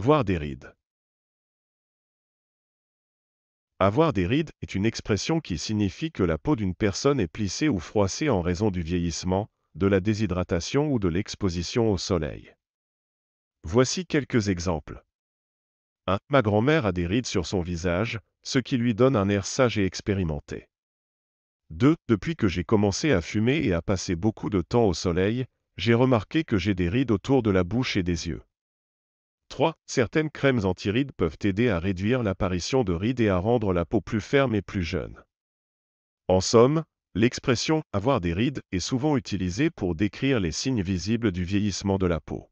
Avoir des rides. Avoir des rides est une expression qui signifie que la peau d'une personne est plissée ou froissée en raison du vieillissement, de la déshydratation ou de l'exposition au soleil. Voici quelques exemples. 1. Ma grand-mère a des rides sur son visage, ce qui lui donne un air sage et expérimenté. 2. Depuis que j'ai commencé à fumer et à passer beaucoup de temps au soleil, j'ai remarqué que j'ai des rides autour de la bouche et des yeux. 3. Certaines crèmes antirides peuvent aider à réduire l'apparition de rides et à rendre la peau plus ferme et plus jeune. En somme, l'expression avoir des rides est souvent utilisée pour décrire les signes visibles du vieillissement de la peau.